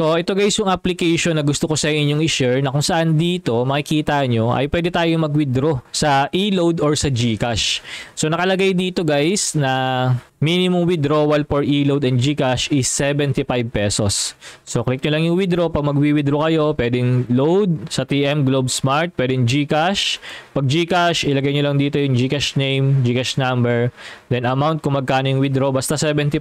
So ito guys yung application na gusto ko sa inyong i-share na kung saan dito makikita nyo ay pwede tayong mag-withdraw sa eLoad or sa GCash. So nakalagay dito guys na Minimum withdrawal for eload and GCash is 75 pesos. So click niyo lang yung withdraw. Pag magwi-withdraw kayo, pwedeng load sa TM Globe Smart, pwedeng GCash. Pag GCash, ilagay niyo lang dito yung GCash name, GCash number, then amount kung magkano yung withdraw. Basta 75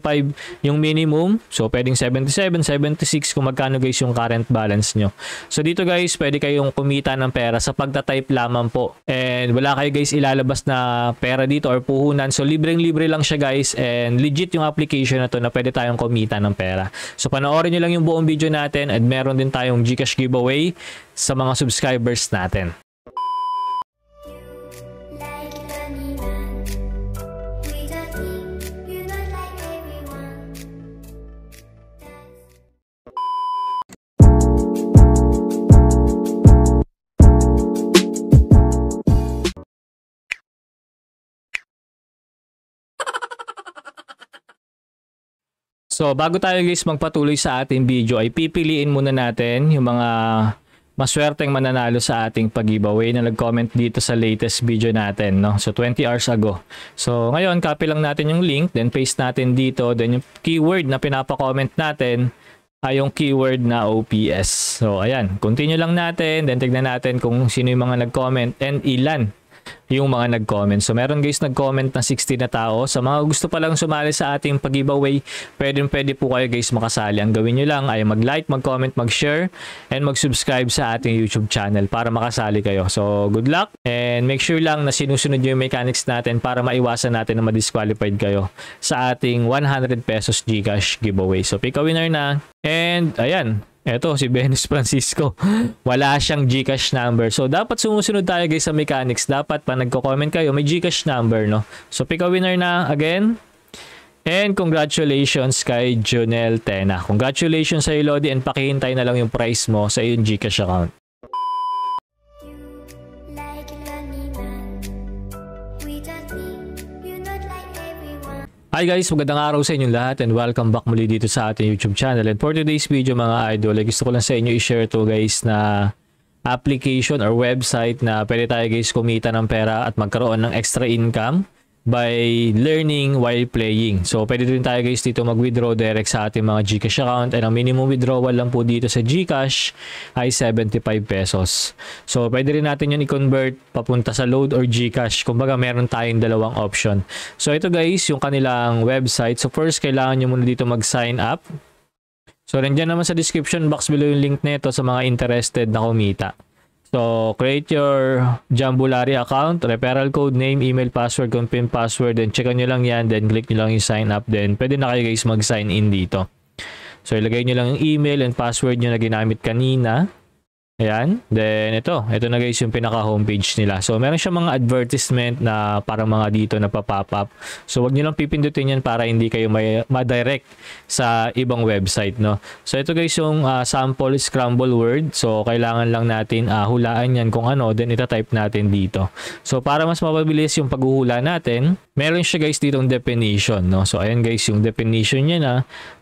yung minimum. So pwedeng 77, 76 kung magkano guys yung current balance niyo. So dito guys, pwede kayong kumita ng pera sa pagta-type lamang po. And wala kayo guys ilalabas na pera dito or puhunan. So libreng-libre lang siya guys. And and legit yung application na to na pwede tayong kumita ng pera. So panoorin nyo lang yung buong video natin at meron din tayong Gcash giveaway sa mga subscribers natin. So, bago tayo guys magpatuloy sa ating video ay pipiliin muna natin yung mga maswerteng mananalo sa ating pag-giveaway na nag-comment dito sa latest video natin, no? So, 20 hours ago. So, ngayon, copy lang natin yung link, then paste natin dito, then yung keyword na pinapa-comment natin ay yung keyword na OPS. So, ayan, continue lang natin, then tignan natin kung sino yung mga nag-comment and ilan yung mga nag-comment. So meron guys nag-comment na 60 na tao. Sa mga gusto pa lang sumali sa ating pag-giveaway, pwede, pwede po kayo guys makasali. Ang gawin nyo lang ay mag-like, mag-comment, mag-share, and mag-subscribe sa ating YouTube channel para makasali kayo. So good luck and make sure lang na sinusunod nyo yung mechanics natin para maiwasan natin na ma-disqualified kayo sa ating 100 pesos Gcash giveaway. So pick a winner na. And ayan, Eto, si Venus Francisco. Wala siyang Gcash number. So, dapat sumusunod tayo guys sa mechanics. Dapat pa nagko-comment kayo, may Gcash number, no? So, pick a winner na again. And congratulations kay Jonel Tena. Congratulations sa iyo, Lodi. And pakihintay na lang yung price mo sa iyong Gcash account. Hi guys, magandang araw sa inyo lahat and welcome back muli dito sa ating YouTube channel. And for today's video mga idol, ay eh, gusto ko lang sa inyo i-share to guys na application or website na pwede tayo guys kumita ng pera at magkaroon ng extra income by learning while playing. So, pwede rin tayo guys dito mag-withdraw direct sa ating mga GCash account and ang minimum withdrawal lang po dito sa GCash ay 75 pesos. So, pwede rin natin yun i-convert papunta sa load or GCash. Kumbaga, meron tayong dalawang option. So, ito guys, yung kanilang website. So, first, kailangan nyo muna dito mag-sign up. So, nandiyan naman sa description box below yung link nito sa mga interested na kumita. So, create your Jamboree account, referral code, name, email, password, confirm password, then checkan nyo lang yan, then click nyo lang yung sign up, then pwede na kayo guys mag-sign in dito. So, ilagay nyo lang yung email and password nyo na ginamit kanina. Ayan. Then, ito. Ito na guys yung pinaka-homepage nila. So, meron siyang mga advertisement na parang mga dito na pa-pop So, wag niyo lang pipindutin yan para hindi kayo ma-direct sa ibang website, no? So, ito guys yung uh, sample scramble word. So, kailangan lang natin uh, hulaan yan kung ano. Then, type natin dito. So, para mas mapabilis yung paghuhula natin, meron siya guys dito ang definition, no? So, ayan guys, yung definition niya na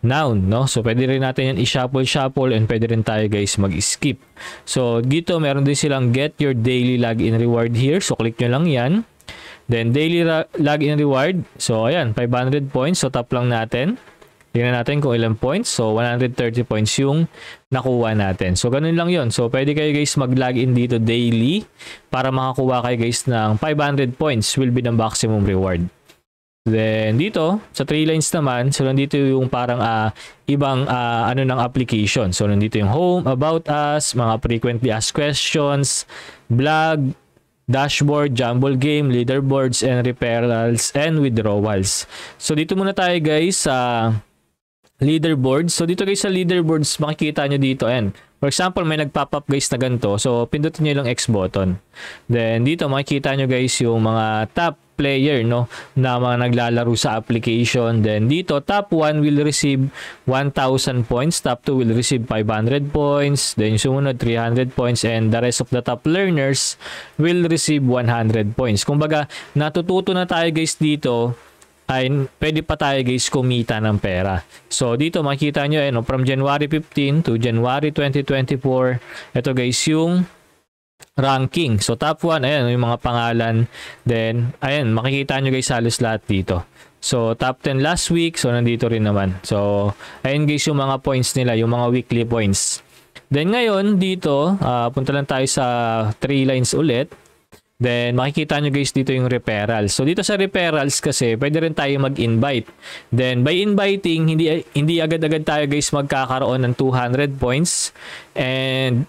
noun, no? So, pwede rin natin yan i-shuffle-shuffle and pwede rin tayo guys mag-skip. So, dito meron din silang get your daily login reward here. So, click nyo lang yan. Then, daily login reward. So, ayan, 500 points. So, tap lang natin. Tingnan natin kung ilang points. So, 130 points yung nakuha natin. So, ganun lang yon So, pwede kayo guys mag-login dito daily para makakuha kayo guys ng 500 points will be the maximum reward. Then dito, sa 3 lines naman, so nandito yung parang uh, ibang uh, ano ng application. So nandito yung home, about us, mga frequently asked questions, blog, dashboard, jumble game, leaderboards, and referrals, and withdrawals. So dito muna tayo guys sa uh, leaderboards. So dito guys sa leaderboards, makikita nyo dito. Ayan. For example, may nagpop-up guys na ganito. So pindutin nyo lang X button. Then dito makikita nyo guys yung mga top player no na mga naglalaro sa application then dito top 1 will receive 1000 points top 2 will receive 500 points then sumunod 300 points and the rest of the top learners will receive 100 points kumbaga natututo na tayo guys dito ay pwede pa tayo guys kumita ng pera. So dito makita nyo eh, no, from January 15 to January 2024, ito guys yung ranking. So top 1, ayan yung mga pangalan. Then, ayan, makikita nyo guys halos lahat dito. So top 10 last week, so nandito rin naman. So, ayan guys yung mga points nila, yung mga weekly points. Then ngayon dito, uh, punta lang tayo sa 3 lines ulit. Then, makikita nyo guys dito yung referrals. So, dito sa referrals kasi, pwede rin tayo mag-invite. Then, by inviting, hindi, hindi agad-agad tayo guys magkakaroon ng 200 points. And,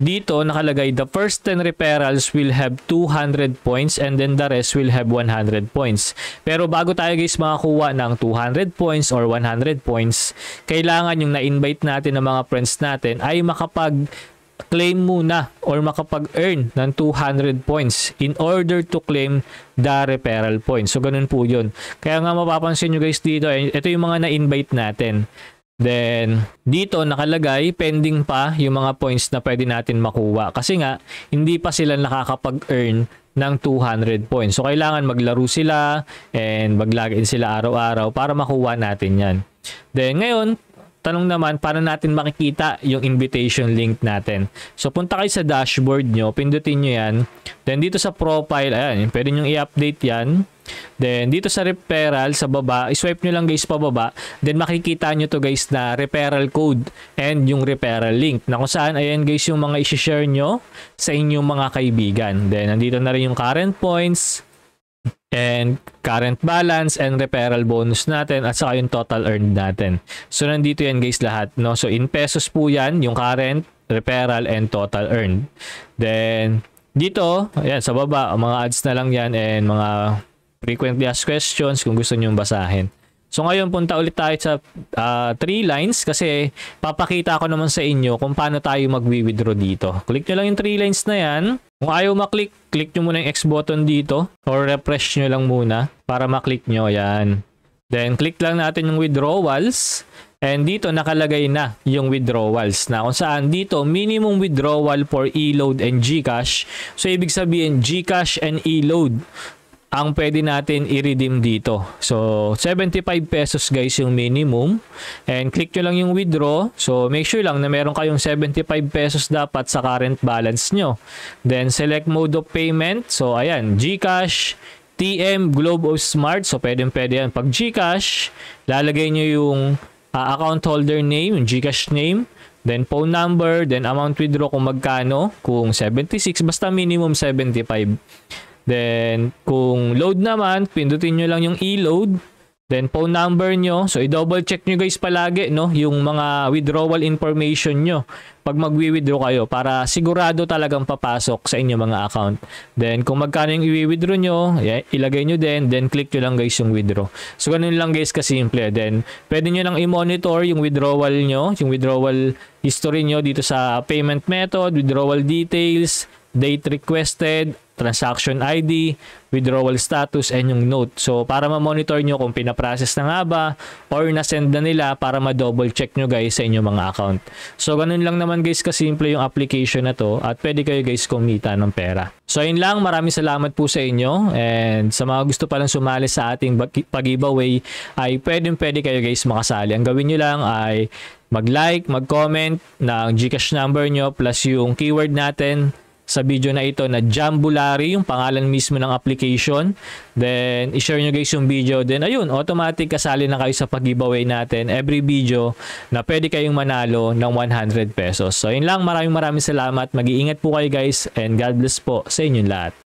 dito nakalagay, the first 10 referrals will have 200 points and then the rest will have 100 points. Pero bago tayo guys makakuha ng 200 points or 100 points, kailangan yung na-invite natin ng mga friends natin ay makapag claim muna or makapag-earn ng 200 points in order to claim the referral points. So, ganun po yun. Kaya nga mapapansin nyo guys dito, eh, ito yung mga na-invite natin. Then, dito nakalagay, pending pa yung mga points na pwede natin makuha. Kasi nga, hindi pa sila nakakapag-earn ng 200 points. So, kailangan maglaro sila and mag-login sila araw-araw para makuha natin yan. Then, ngayon, tanong naman, paano natin makikita yung invitation link natin? So, punta kayo sa dashboard nyo, pindutin nyo yan. Then, dito sa profile, ayan, pwede nyo i-update yan. Then, dito sa referral, sa baba, swipe nyo lang guys pababa. Then, makikita nyo to guys na referral code and yung referral link. Na kung saan, ayan guys yung mga isi-share nyo sa inyong mga kaibigan. Then, nandito na rin yung current points, and current balance and referral bonus natin at saka yung total earned natin. So nandito yan guys lahat. No? So in pesos po yan, yung current, referral, and total earned. Then dito, ayan, sa baba, mga ads na lang yan and mga frequently asked questions kung gusto niyo basahin. So ngayon punta ulit tayo sa uh, three lines kasi papakita ko naman sa inyo kung paano tayo magwi-withdraw dito. Click nyo lang yung three lines na yan. Kung ayaw maklik, click nyo muna yung X button dito or refresh nyo lang muna para maklik nyo. Ayan. Then click lang natin yung withdrawals. And dito nakalagay na yung withdrawals na kung saan dito minimum withdrawal for e-load and GCash. So ibig sabihin GCash and e-load ang pwede natin i-redeem dito. So, 75 pesos guys yung minimum. And click nyo lang yung withdraw. So, make sure lang na meron kayong 75 pesos dapat sa current balance nyo. Then, select mode of payment. So, ayan, GCash, TM, Globe of Smart. So, pwede pwede yan. Pag GCash, lalagay nyo yung uh, account holder name, yung GCash name. Then phone number, then amount withdraw kung magkano, kung 76, basta minimum 75. Then, kung load naman, pindutin nyo lang yung e-load. Then, phone number nyo. So, i-double check nyo guys palagi, no? Yung mga withdrawal information nyo. Pag mag-withdraw kayo, para sigurado talagang papasok sa inyo mga account. Then, kung magkano yung i-withdraw nyo, yeah, ilagay nyo din. Then, click nyo lang guys yung withdraw. So, ganun lang guys kasimple. Then, pwede nyo lang i-monitor yung withdrawal nyo, yung withdrawal history nyo dito sa payment method, withdrawal details, date requested, transaction ID, withdrawal status, and yung note. So, para ma-monitor nyo kung pinaprocess na nga ba or na-send na nila para ma-double check nyo guys sa inyong mga account. So, ganun lang naman guys kasimple yung application na to at pwede kayo guys kumita ng pera. So, yun lang. Maraming salamat po sa inyo and sa mga gusto palang sumali sa ating pag-giveaway ay pwede pwede kayo guys makasali. Ang gawin nyo lang ay mag-like, mag-comment ng Gcash number nyo plus yung keyword natin sa video na ito na Jambulari, yung pangalan mismo ng application. Then, i-share nyo guys yung video. Then, ayun, automatic kasali na kayo sa pag-giveaway natin every video na pwede kayong manalo ng 100 pesos. So, yun lang. Maraming maraming salamat. Mag-iingat po kayo guys and God bless po sa inyong lahat.